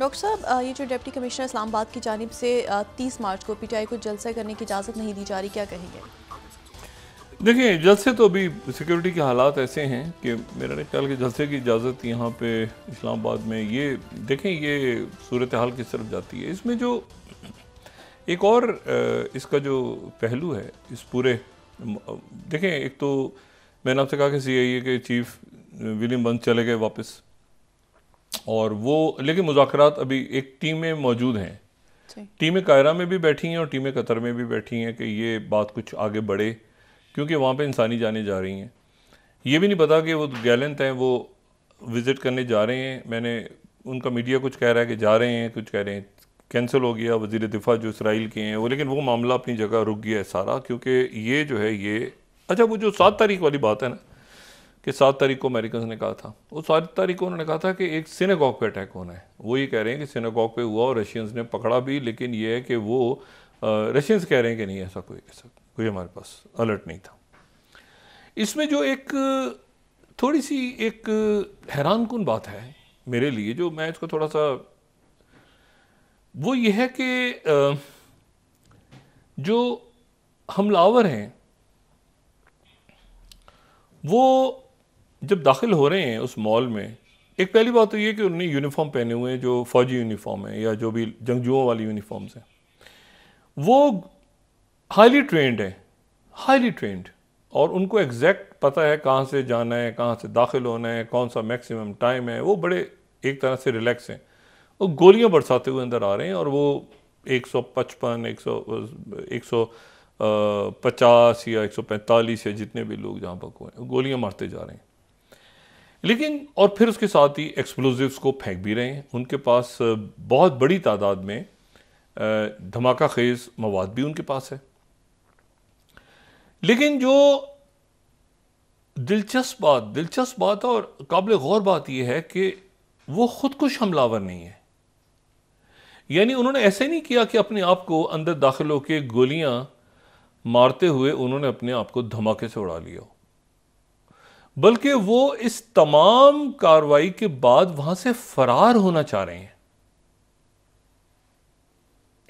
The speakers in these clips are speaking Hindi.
डॉक्टर साहब ये जो डिप्टी कमिश्नर इस्लामाबाद की जानब से तीस मार्च को पी को जलसा करने की इजाज़त नहीं दी जा रही क्या कहेंगे देखिए जलसे तो अभी सिक्योरिटी के हालात ऐसे हैं कि मेरा ख्याल कि जलसे की इजाज़त यहाँ पे इस्लामाबाद में ये देखें ये सूरत हाल किस तरफ जाती है इसमें जो एक और इसका जो पहलू है इस पूरे देखें एक तो मैंने आपसे कहा कि सी आई ए के चीफ विलियम बंस चले गए वापस और वो लेकिन मुजाकर अभी एक टीमें मौजूद हैं टीमें कायरा में भी बैठी हैं और टीमें कतर में भी बैठी हैं कि ये बात कुछ आगे बढ़े क्योंकि वहाँ पे इंसानी जाने जा रही हैं ये भी नहीं पता कि वो गैलेंट हैं वो विज़िट करने जा रहे हैं मैंने उनका मीडिया कुछ कह रहा है कि जा रहे हैं कुछ कह रहे हैं कैंसिल हो गया वजीर दिफा जो इसराइल के हैं वो लेकिन वो मामला अपनी जगह रुक गया है सारा क्योंकि ये जो है ये अच्छा वो जो सात तारीख वाली बात है ना कि सात तारीख को अमेरिकन ने कहा था वो सात तारीख को उन्होंने कहा था कि एक सिनेगॉग पे अटैक होना है वो ये कह रहे हैं कि सिनेगॉग पे हुआ और रशियंस ने पकड़ा भी लेकिन ये है कि वो रशियंस कह रहे हैं कि नहीं ऐसा कोई ऐसा कोई हमारे पास अलर्ट नहीं था इसमें जो एक थोड़ी सी एक हैरान कन बात है मेरे लिए जो मैं इसको थोड़ा सा वो ये है कि जो हमलावर हैं वो जब दाखिल हो रहे हैं उस मॉल में एक पहली बात तो ये कि उन्होंने यूनिफॉर्म पहने हुए हैं जो फ़ौजी यूनिफॉर्म है या जो भी जंगजुओं वाली यूनिफॉर्म्स हैं वो हाईली ट्रेंड है हाईली ट्रेंड और उनको एग्जैक्ट पता है कहाँ से जाना है कहाँ से दाखिल होना है कौन सा मैक्सिमम टाइम है वो बड़े एक तरह से रिलैक्स हैं वो गोलियाँ बरसाते हुए अंदर आ रहे हैं और वो एक सौ पचपन एक सौ एक सौ पचास या एक सौ पैंतालीस या जितने भी लोग जहाँ पर हुए हैं गोलियाँ मारते जा रहे हैं लेकिन और फिर उसके साथ ही एक्सप्लोजिव को फेंक भी रहे हैं उनके पास बहुत बड़ी तादाद में धमाका खेज मवाद भी उनके पास है लेकिन जो दिलचस्प बात दिलचस्प बात और काबिल गौर बात यह है कि वो खुद कुछ हमलावर नहीं है यानी उन्होंने ऐसे नहीं किया कि अपने आप को अंदर दाखिल होकर गोलियां मारते हुए उन्होंने अपने आप को धमाके से उड़ा लिया हो बल्कि वो इस तमाम कार्रवाई के बाद वहां से फरार होना चाह रहे हैं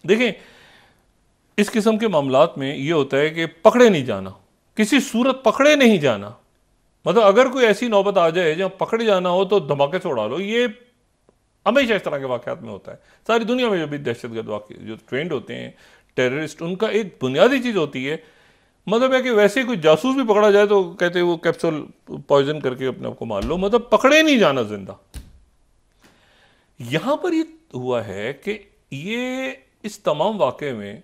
देखें इस किस्म के मामला में यह होता है कि पकड़े नहीं जाना किसी सूरत पकड़े नहीं जाना मतलब अगर कोई ऐसी नौबत आ जाए जहां पकड़े जाना हो तो धमाके से उड़ा लो ये हमेशा इस तरह के वाकत में होता है सारी दुनिया में जो भी दहशतगर्द वाक़ जो ट्रेंड होते हैं टेररिस्ट उनका एक बुनियादी चीज़ होती है मतलब है कि वैसे कोई जासूस भी पकड़ा जाए तो कहते वो कैप्सूल पॉइजन करके अपने आप को मार लो मतलब पकड़े नहीं जाना जिंदा यहां पर ये हुआ है कि ये इस तमाम वाक़े में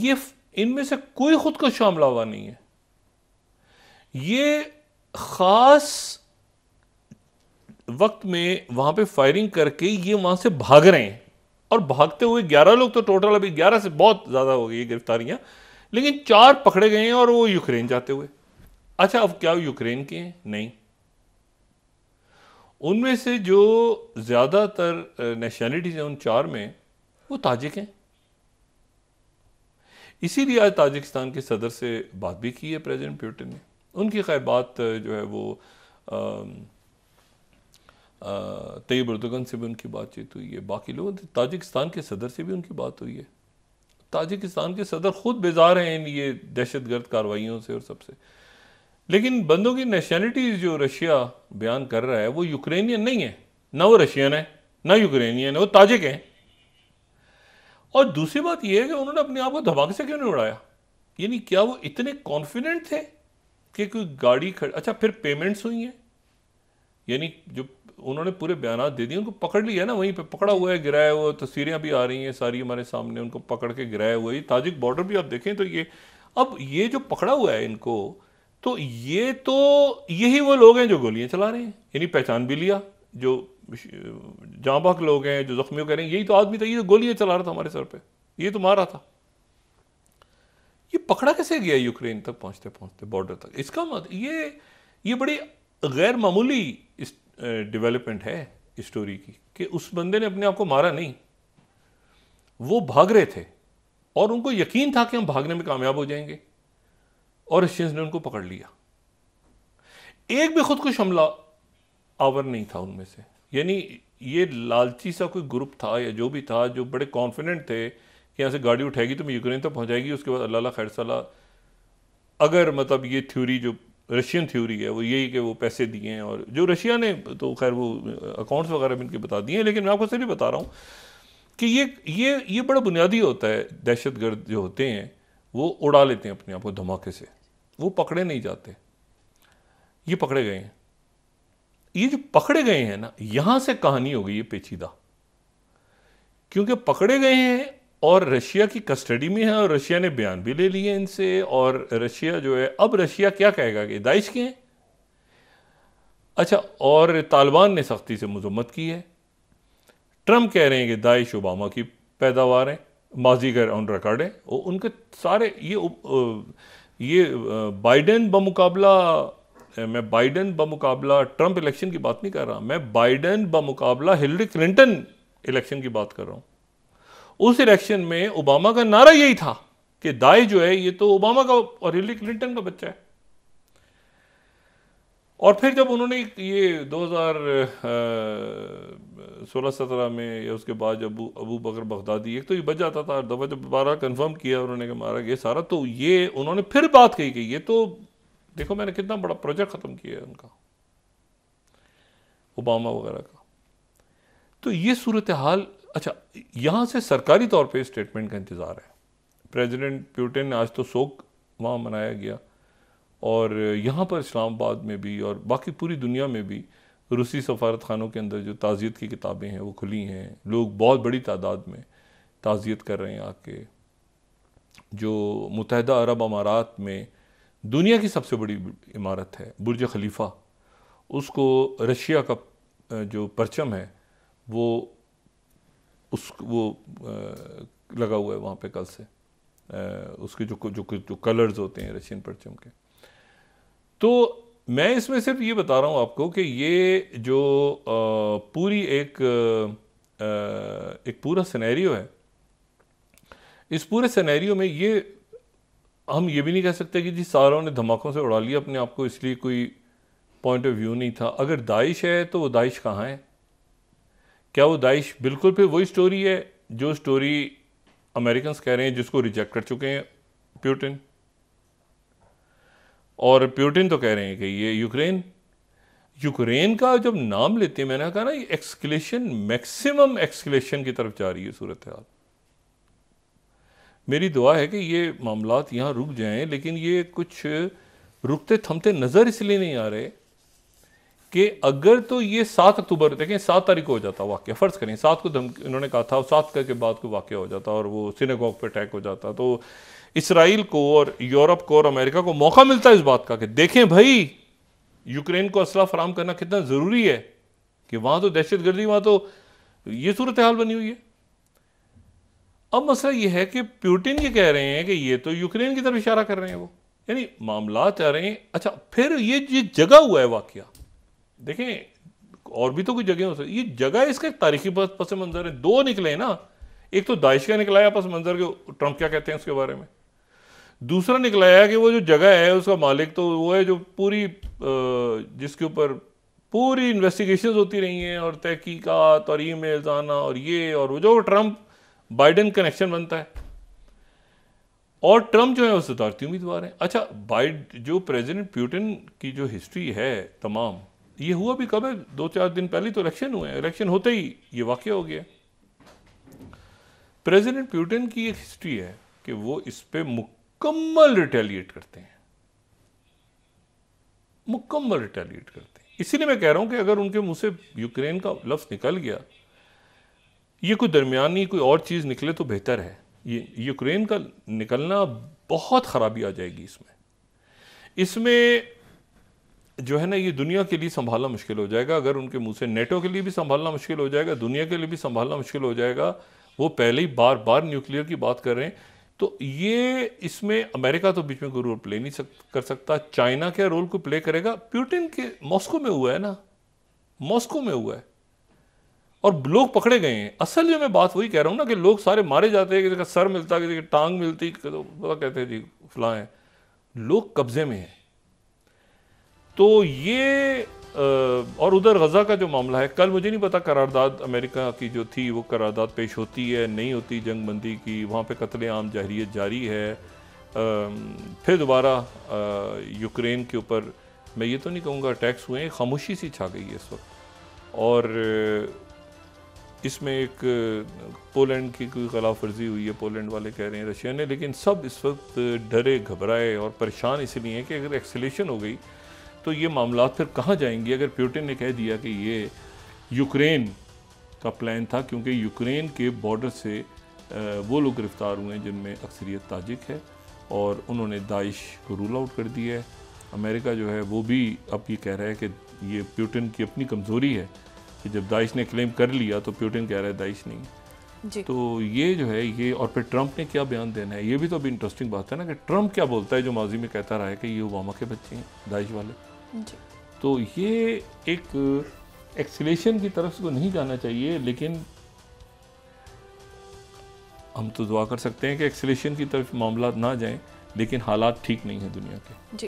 ये इनमें से कोई खुदकश हमला हुआ नहीं है ये ख़ास वक्त में वहां पे फायरिंग करके ये वहां से भाग रहे हैं और भागते हुए ग्यारह लोग तो टोटल अभी ग्यारह से बहुत ज़्यादा हो गई गिरफ्तारियां लेकिन चार पकड़े गए हैं और वो यूक्रेन जाते हुए अच्छा अब क्या यूक्रेन के हैं नहीं उनमें से जो ज़्यादातर नेशनलिटीज़ हैं उन चार में वो ताजिक हैं इसीलिए आज ताजिकिस्तान के सदर से बात भी की है प्रेसिडेंट प्यूटिन ने उनकी खैर बात जो है वो तयब उर्दगन से भी उनकी बातचीत हुई है बाकी लोगों ताजिकिस्तान के सदर से भी उनकी बात हुई है ताजिकिस्तान के सदर खुद बेजार हैं इन ये दहशत गर्द कार्रवाइयों से और सबसे लेकिन बंदों की नेशनलिटीज़ जो रशिया बयान कर रहा है वो यूक्रेनियन नहीं है ना वो रशियन है ना यूक्रेनियन है वो ताजिक हैं और दूसरी बात यह है कि उन्होंने अपने आप को धमाके से क्यों नहीं उड़ाया यानी क्या वो इतने कॉन्फिडेंट थे कि कोई गाड़ी खड़ अच्छा फिर पेमेंट्स हुई हैं यानी जो उन्होंने पूरे बयान दे दिए उनको पकड़ लिया ना वहीं पे पकड़ा हुआ है गिराया हुआ तस्वीरें भी आ रही हैं सारी हमारे सामने उनको पकड़ के गिराया हुआ है ताजिक बॉर्डर भी आप देखें तो ये अब ये जो पकड़ा हुआ है इनको तो ये तो यही वो लोग हैं जो गोलियां चला रहे हैं यानी पहचान भी लिया जो जाँबाक लोग हैं जो जख्मियों कह रहे हैं यही तो आदमी था ये तो गोलियां चला रहा था हमारे सर पर ये तो मार रहा था ये पकड़ा कैसे गया यूक्रेन तक पहुंचते पहुंचते बॉर्डर तक इसका मत ये ये बड़ी गैर मामूली डेवलपमेंट है स्टोरी की कि उस बंदे ने अपने आप को मारा नहीं वो भाग रहे थे और उनको यकीन था कि हम भागने में कामयाब हो जाएंगे और रशियंस ने उनको पकड़ लिया एक भी खुदकुश हमला आवर नहीं था उनमें से यानी ये लालची सा कोई ग्रुप था या जो भी था जो बड़े कॉन्फिडेंट थे कि यहाँ से गाड़ी उठाएगी तो मैं यूक्रेन तक तो पहुँचाएगी उसके बाद अल्लाह खैर सला अगर मतलब ये थ्योरी जो रशियन थ्योरी है वो यही कि वो पैसे दिए हैं और जो रशिया ने तो खैर वो अकाउंट्स वगैरह भी इनके बता दिए हैं लेकिन मैं आपको सिर्फ बता रहा हूँ कि ये ये ये बड़ा बुनियादी होता है दहशत गर्द जो होते हैं वो उड़ा लेते हैं अपने आप को धमाके से वो पकड़े नहीं जाते ये पकड़े गए हैं ये जो पकड़े गए हैं ना यहाँ से कहानी हो गई है पेचीदा क्योंकि पकड़े गए हैं और रशिया की कस्टडी में है और रशिया ने बयान भी ले लिए इनसे और रशिया जो है अब रशिया क्या कहेगा कि दाइश के हैं अच्छा और तालिबान ने सख्ती से मजम्मत की है ट्रम्प कह रहे हैं कि दाइश ओबामा की पैदावार है माजीगर ऑन रिकॉर्ड है उनके सारे ये ये बाइडन बमुकाबला मैं बाइडन बमुकाबला ट्रम्प इलेक्शन की बात नहीं कर रहा मैं बाइडन बमुकाबला हिलरी क्लिंटन इलेक्शन की बात कर रहा हूँ उस इलेक्शन में ओबामा का नारा यही था कि दाई जो है ये तो ओबामा का और हिलरी क्लिंटन का बच्चा है और फिर जब उन्होंने ये 2016-17 में या उसके बाद जब अबू बकर बगदादी एक तो ये बच जाता था दफ़ा जब दोबारा कंफर्म किया उन्होंने कहा मारा गया सारा तो ये उन्होंने फिर बात कही कि ये तो देखो मैंने कितना बड़ा प्रोजेक्ट ख़त्म किया है उनका ओबामा वगैरह का तो ये सूरत हाल अच्छा यहाँ से सरकारी तौर पे स्टेटमेंट का इंतज़ार है प्रेसिडेंट प्यूटिन ने आज तो शोक वहाँ मनाया गया और यहाँ पर इस्लामाबाद में भी और बाकी पूरी दुनिया में भी रूसी सफारत खानों के अंदर जो ताज़ियत की किताबें हैं वो खुली हैं लोग बहुत बड़ी तादाद में ताज़ियत कर रहे हैं आके जो मुतहदा अरब अमारात में दुनिया की सबसे बड़ी इमारत है बुर्ज खलीफ़ा उसको रशिया का जो परचम है वो उस वो लगा हुआ है वहाँ पे कल से उसके जो जो जो कलर्स होते हैं रशियन परचम के तो मैं इसमें सिर्फ ये बता रहा हूँ आपको कि ये जो पूरी एक एक पूरा सिनेरियो है इस पूरे सिनेरियो में ये हम ये भी नहीं कह सकते कि जी सारों ने धमाकों से उड़ा लिया अपने आप को इसलिए कोई पॉइंट ऑफ व्यू नहीं था अगर दाइश है तो वो दाइश कहाँ है क्या वो दाइश बिल्कुल फिर वही स्टोरी है जो स्टोरी अमेरिकन कह रहे हैं जिसको रिजेक्ट कर चुके हैं प्यूटिन और प्यूटिन तो कह रहे हैं कि ये यूक्रेन यूक्रेन का जब नाम लेते हैं मैंने कहा ना ये एक्सकलेशन मैक्सिमम एक्सकलेशन की तरफ जा रही है सूरत हाल मेरी दुआ है कि ये मामला यहां रुक जाएं लेकिन ये कुछ रुकते थमते नज़र इसलिए नहीं आ रहे कि अगर तो ये सात अक्टूबर देखें सात तारीख को हो जाता वाक्य फ़र्ज़ करें सात को धमकी उन्होंने कहा था और सात के बाद को वाक्य हो जाता और वो सिनेगॉग पे अटैक हो जाता तो इसराइल को और यूरोप को और अमेरिका को मौका मिलता है इस बात का कि देखें भाई यूक्रेन को असला फराम करना कितना ज़रूरी है कि वहाँ तो दहशत गर्दी वहाँ तो ये सूरत हाल बनी हुई है अब मसला ये है कि प्यूटिन ये कह रहे हैं कि ये तो यूक्रेन की तरफ इशारा कर रहे हैं वो यानी मामला आ रहे हैं अच्छा फिर ये जगह हुआ है वाक़ देखें और भी तो कुछ जगह हो सकती ये जगह इसके तारीखी पस मंज़र है दो निकले ना एक तो दाइश का निकलाया पस मंज़र के ट्रंप क्या कहते हैं उसके बारे में दूसरा निकलाया कि वो जो जगह है उसका मालिक तो वो है जो पूरी जिसके ऊपर पूरी इन्वेस्टिगेशन होती रही हैं और तहकीकत और ई मेल्स आना और ये और वो जो ट्रंप बाइडन कनेक्शन बनता है और ट्रम्प जो है वो सदारती उम्मीदवार हैं अच्छा बाइड जो प्रेसिडेंट प्यूटिन की जो हिस्ट्री है तमाम ये हुआ भी कब है दो चार दिन पहले तो इलेक्शन हुए हैं इलेक्शन होते ही ये वाक़ हो गया प्रेसिडेंट प्यूटिन की एक हिस्ट्री है कि वो इस पर मुकम्मल रिटेलिएट करते हैं मुकम्मल रिटेलिएट करते हैं इसीलिए मैं कह रहा हूं कि अगर उनके मुंह से यूक्रेन का लफ्ज़ निकल गया ये कोई दरमियानी कोई और चीज़ निकले तो बेहतर है ये यूक्रेन का निकलना बहुत ख़राबी आ जाएगी इसमें इसमें जो है ना ये दुनिया के लिए संभालना मुश्किल हो जाएगा अगर उनके मुंह से नेटो के लिए भी संभालना मुश्किल हो जाएगा दुनिया के लिए भी संभालना मुश्किल हो जाएगा वो पहले ही बार बार न्यूक्लियर की बात कर रहे हैं तो ये इसमें अमेरिका तो बीच में कोई रोल प्ले नहीं सक, कर सकता चाइना क्या रोल को प्ले करेगा प्यूटिन के मॉस्को में हुआ है ना मॉस्को में हुआ है और लोग पकड़े गए हैं असल जो मैं बात वही कह रहा हूँ ना कि लोग सारे मारे जाते हैं किसी का सर मिलता किसी की टांग मिलती तो कहते हैं जी फलाएँ लोग कब्जे में हैं तो ये और उधर गज़ा का जो मामला है कल मुझे नहीं पता करारदाद अमेरिका की जो थी वो करारदाद पेश होती है नहीं होती जंग बंदी की वहाँ पर कतल आम जहरीत जारी है फिर दोबारा यूक्रेन के ऊपर मैं ये तो नहीं कहूँगा अटैक्स हुए खामोशी सी छा गई है इस वक्त और इसमें एक पोलैंड की कोई खिलाफ वर्जी हुई है पोलैंड वाले कह रहे हैं रशिया ने लेकिन सब इस वक्त डरे घबराए और परेशान इसलिए हैं कि अगर एक्सलेशन हो गई तो ये मामला फिर कहाँ जाएंगे अगर प्यूटिन ने कह दिया कि ये यूक्रेन का प्लान था क्योंकि यूक्रेन के बॉर्डर से वो लोग गिरफ़्तार हुए हैं जिनमें अक्सरियत ताजिक है और उन्होंने दाइश को रूल आउट कर दिया है अमेरिका जो है वो भी अब ये कह रहा है कि ये प्यूटिन की अपनी कमज़ोरी है कि जब दाइश ने क्लेम कर लिया तो प्यूटिन कह रहा है दाइश नहीं जी। तो ये जो है ये और फिर ट्रंप ने क्या बयान देना है ये भी तो अभी इंटरेस्टिंग बात है ना कि ट्रंप क्या बोलता है जो माजी में कहता रहा है कि ये ओबामा के बच्चे हैं दाइश वाले तो ये एक एक्सलेशन की तरफ को तो नहीं जाना चाहिए लेकिन हम तो दुआ कर सकते हैं कि एक्सलेशन की तरफ मामला ना जाएं लेकिन हालात ठीक नहीं है दुनिया के जी